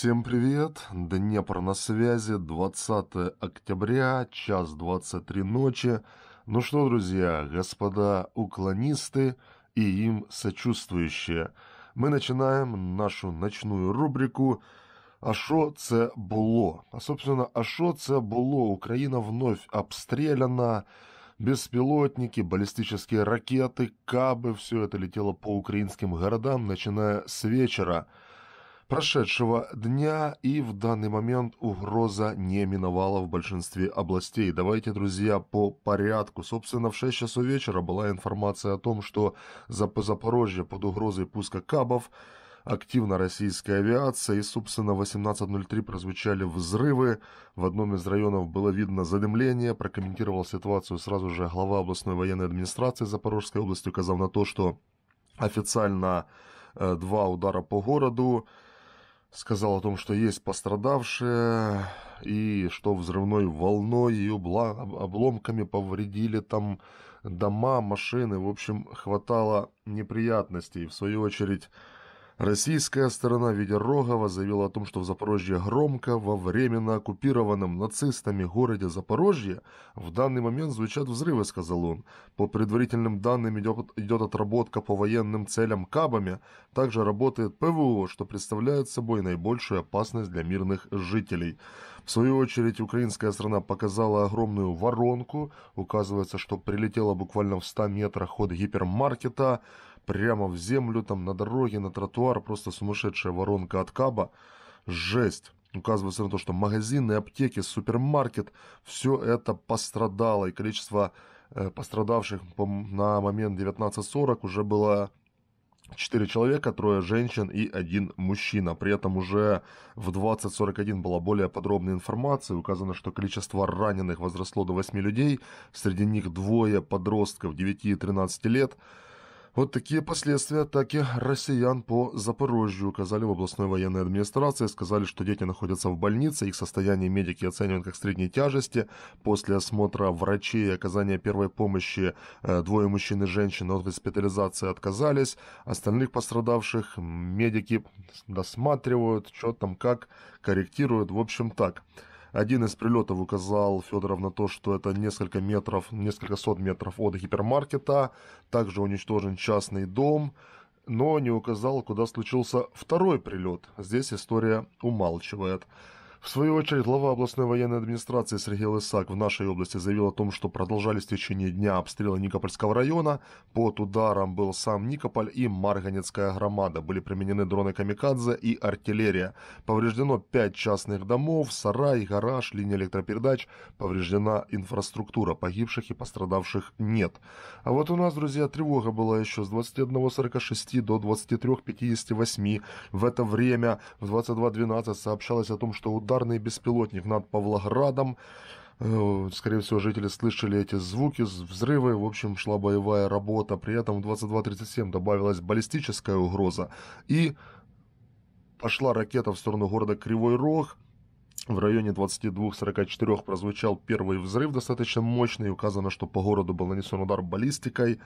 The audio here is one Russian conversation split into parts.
Всем привет! Днепр на связи, 20 октября, час 23 ночи. Ну что, друзья, господа уклонисты и им сочувствующие, мы начинаем нашу ночную рубрику «Ашо це було». А, собственно, «Ашо це було» Украина вновь обстреляна, беспилотники, баллистические ракеты, кабы, все это летело по украинским городам, начиная с вечера – прошедшего дня, и в данный момент угроза не миновала в большинстве областей. Давайте, друзья, по порядку. Собственно, в 6 часов вечера была информация о том, что за Запорожье под угрозой пуска кабов активна российская авиация, и, собственно, в 18.03 прозвучали взрывы. В одном из районов было видно задымление. Прокомментировал ситуацию сразу же глава областной военной администрации Запорожской области, указав на то, что официально э, два удара по городу, сказал о том, что есть пострадавшие, и что взрывной волной ее обломками повредили там дома, машины. В общем, хватало неприятностей. В свою очередь, Российская сторона в виде Рогова заявила о том, что в Запорожье громко во временно оккупированном нацистами городе Запорожье в данный момент звучат взрывы, сказал он. По предварительным данным идет, идет отработка по военным целям кабами, также работает ПВО, что представляет собой наибольшую опасность для мирных жителей. В свою очередь украинская страна показала огромную воронку, указывается, что прилетела буквально в 100 метрах от гипермаркета, прямо в землю, там на дороге, на тротуар, просто сумасшедшая воронка от каба. Жесть. Указывается на то, что магазины, аптеки, супермаркет, все это пострадало, и количество э, пострадавших на момент 19.40 уже было 4 человека, трое женщин и один мужчина. При этом уже в 20.41 была более подробная информация. Указано, что количество раненых возросло до 8 людей. Среди них двое подростков 9 и 13 лет. Вот такие последствия атаки россиян по Запорожью указали в областной военной администрации, сказали, что дети находятся в больнице, их состояние медики оценивают как средней тяжести. После осмотра врачей и оказания первой помощи э, двое мужчин и женщин от госпитализации отказались. Остальных пострадавших медики досматривают, что там как, корректируют, в общем так. Один из прилетов указал Федоров на то, что это несколько метров, несколько сот метров от гипермаркета. Также уничтожен частный дом, но не указал, куда случился второй прилет. Здесь история умалчивает. В свою очередь, глава областной военной администрации Сергей Лысак в нашей области заявил о том, что продолжались в течение дня обстрелы Никопольского района. Под ударом был сам Никополь и Марганецкая громада. Были применены дроны «Камикадзе» и артиллерия. Повреждено пять частных домов, сарай, гараж, линия электропередач. Повреждена инфраструктура. Погибших и пострадавших нет. А вот у нас, друзья, тревога была еще с 21.46 до 23.58. В это время в 22.12 сообщалось о том, что удар ударный беспилотник над Павлоградом. Э, скорее всего, жители слышали эти звуки, взрывы. В общем, шла боевая работа. При этом в 22.37 добавилась баллистическая угроза. И пошла ракета в сторону города Кривой Рог. В районе 22.44 прозвучал первый взрыв, достаточно мощный. Указано, что по городу был нанесен удар баллистикой.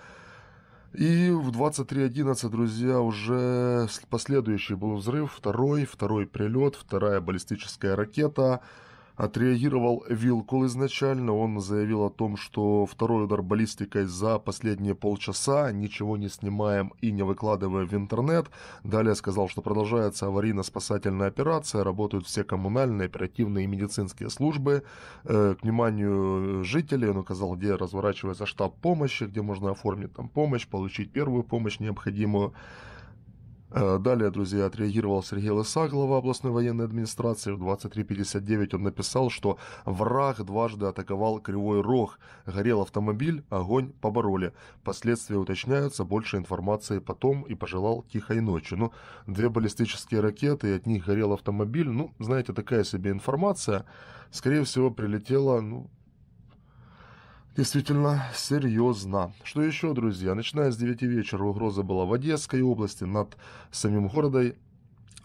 И в 23.11, друзья, уже последующий был взрыв, второй, второй прилет, вторая баллистическая ракета отреагировал Вилкул изначально. Он заявил о том, что второй удар баллистикой за последние полчаса, ничего не снимаем и не выкладываем в интернет. Далее сказал, что продолжается аварийно-спасательная операция, работают все коммунальные, оперативные и медицинские службы. Э, к вниманию жителей он указал, где разворачивается штаб помощи, где можно оформить там помощь, получить первую помощь необходимую. Э, далее, друзья, отреагировал Сергей Лыса, глава областной военной администрации. В 23.59 он написал, что враг дважды атаковал Кривой Рог. Горел автомобиль, огонь побороли. Последствия уточняются, больше информации потом и пожелал тихой ночи. Ну, две баллистические ракеты, и от них горел автомобиль. Ну, знаете, такая себе информация. Скорее всего, прилетела, ну, Действительно серьезно. Что еще, друзья? Начиная с 9 вечера угроза была в Одесской области над самим городом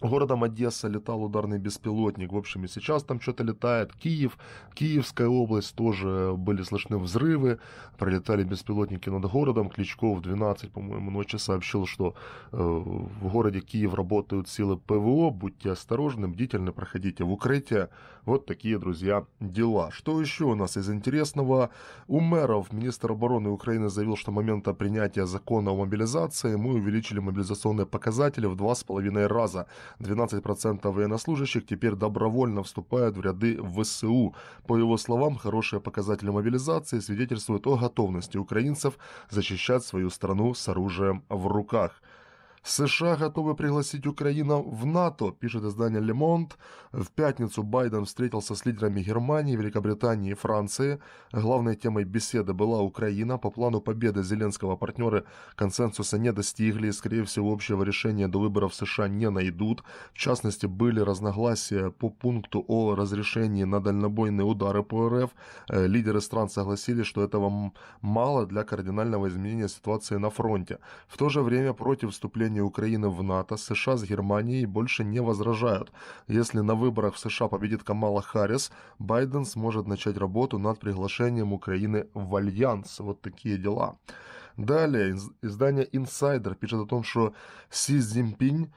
Городом Одесса летал ударный беспилотник. В общем, и сейчас там что-то летает. Киев, Киевская область тоже были слышны взрывы. Пролетали беспилотники над городом. Кличко в 12, по-моему, ночи сообщил, что э, в городе Киев работают силы ПВО. Будьте осторожны, бдительны, проходите в укрытие. Вот такие, друзья, дела. Что еще у нас из интересного? У мэров министр обороны Украины заявил, что момента принятия закона о мобилизации мы увеличили мобилизационные показатели в 2,5 раза. 12% военнослужащих теперь добровольно вступают в ряды ВСУ. По его словам, хорошие показатели мобилизации свидетельствуют о готовности украинцев защищать свою страну с оружием в руках. США готовы пригласить Украину в НАТО, пишет издание Le Monde. В пятницу Байден встретился с лидерами Германии, Великобритании и Франции. Главной темой беседы была Украина. По плану победы Зеленского партнеры консенсуса не достигли и, скорее всего, общего решения до выборов США не найдут. В частности, были разногласия по пункту о разрешении на дальнобойные удары по РФ. Э, лидеры стран согласились, что этого мало для кардинального изменения ситуации на фронте. В то же время против вступления вступления Украины в НАТО, США с Германией больше не возражают. Если на выборах в США победит Камала Харрис, Байден сможет начать работу над приглашением Украины в Альянс. Вот такие дела. Далее, издание Insider пишет о том, что Си Цзиньпинь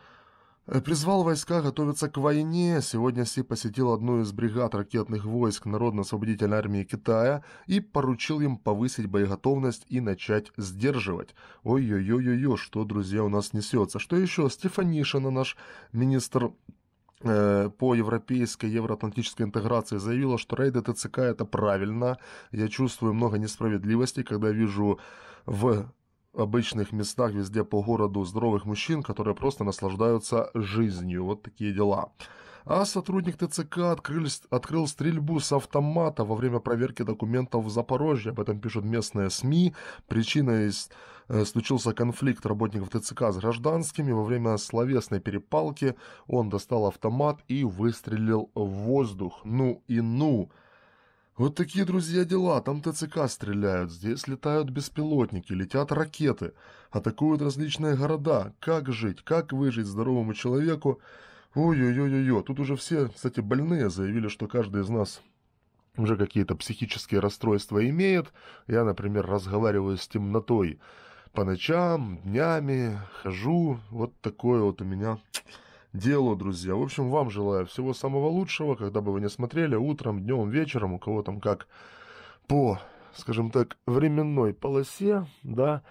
Э, призвал войска готовиться к войне. Сегодня Си посетил одну из бригад ракетных войск Народно-освободительной армии Китая и поручил им повысить боеготовность и начать сдерживать. Ой-ой-ой-ой, что, друзья, у нас несется? Что еще? Стефанишина, наш министр э, по европейской евроатлантической интеграции заявила, что рейды ТЦК это правильно. Я чувствую много несправедливости, когда вижу в обычных местах везде по городу здоровых мужчин, которые просто наслаждаются жизнью. Вот такие дела. А сотрудник ТЦК открыл, открыл стрельбу с автомата во время проверки документов в Запорожье. Об этом пишут местные СМИ. Причиной э, случился конфликт работников ТЦК с гражданскими. Во время словесной перепалки он достал автомат и выстрелил в воздух. Ну и ну! Вот такие, друзья, дела. Там ТЦК стреляют, здесь летают беспилотники, летят ракеты, атакуют различные города. Как жить, как выжить здоровому человеку? Ой-ой-ой-ой, тут уже все, кстати, больные заявили, что каждый из нас уже какие-то психические расстройства имеет. Я, например, разговариваю с темнотой по ночам, днями, хожу. Вот такое вот у меня делу, друзья. В общем, вам желаю всего самого лучшего, когда бы вы не смотрели, утром, днем, вечером, у кого там как по, скажем так, временной полосе, да,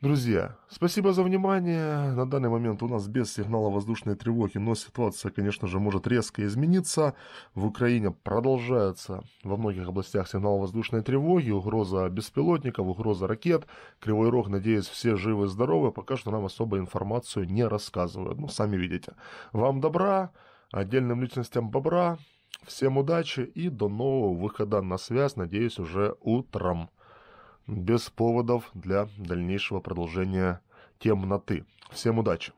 Друзья, спасибо за внимание. На данный момент у нас без сигнала воздушной тревоги, но ситуация, конечно же, может резко измениться. В Украине продолжается во многих областях сигнал воздушной тревоги, угроза беспилотников, угроза ракет. Кривой Рог, надеюсь, все живы и здоровы. Пока что нам особо информацию не рассказывают. Ну, сами видите. Вам добра, отдельным личностям бобра. Всем удачи и до нового выхода на связь, надеюсь, уже утром без поводов для дальнейшего продолжения темноты. Всем удачи!